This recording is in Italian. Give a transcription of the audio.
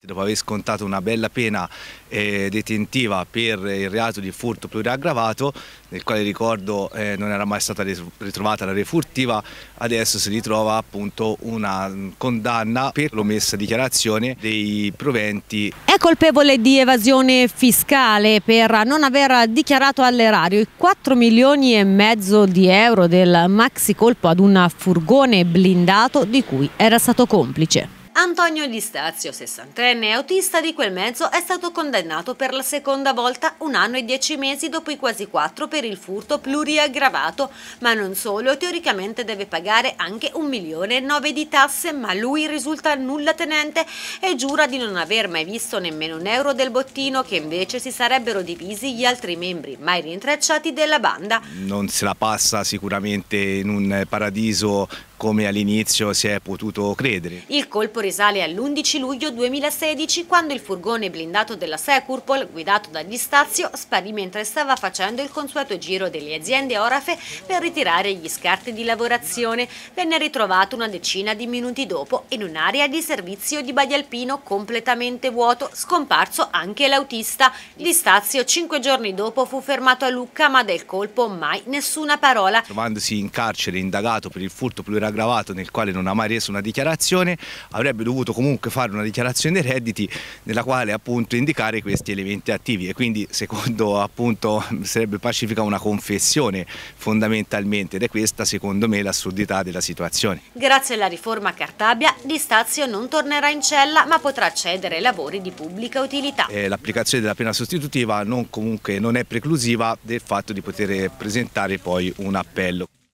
Dopo aver scontato una bella pena eh, detentiva per il reato di furto pluriaggravato, nel quale ricordo eh, non era mai stata ritrovata la refurtiva, adesso si ritrova appunto una mm, condanna per l'omessa dichiarazione dei proventi. È colpevole di evasione fiscale per non aver dichiarato all'erario i 4 milioni e mezzo di euro del maxi colpo ad un furgone blindato di cui era stato complice. Antonio Di Stazio, 63enne e autista di quel mezzo, è stato condannato per la seconda volta un anno e dieci mesi dopo i quasi quattro per il furto pluriaggravato, ma non solo, teoricamente deve pagare anche un milione e nove di tasse, ma lui risulta nulla tenente e giura di non aver mai visto nemmeno un euro del bottino che invece si sarebbero divisi gli altri membri mai rintracciati della banda. Non se la passa sicuramente in un paradiso come all'inizio si è potuto credere. Il colpo risale risale all'11 luglio 2016 quando il furgone blindato della Securpol, guidato da Di Stazio, sparì mentre stava facendo il consueto giro delle aziende orafe per ritirare gli scarti di lavorazione. Venne ritrovato una decina di minuti dopo in un'area di servizio di Baglialpino completamente vuoto, scomparso anche l'autista. Di Stazio cinque giorni dopo fu fermato a Lucca ma del colpo mai nessuna parola. Trovandosi in carcere indagato per il furto pluriaggravato nel quale non ha mai reso una dichiarazione, avrebbe dovuto dovuto comunque fare una dichiarazione dei redditi nella quale appunto indicare questi elementi attivi e quindi secondo appunto sarebbe pacifica una confessione fondamentalmente ed è questa secondo me l'assurdità della situazione. Grazie alla riforma Cartabia Stazio non tornerà in cella ma potrà accedere ai lavori di pubblica utilità. Eh, l'applicazione della pena sostitutiva non comunque non è preclusiva del fatto di poter presentare poi un appello.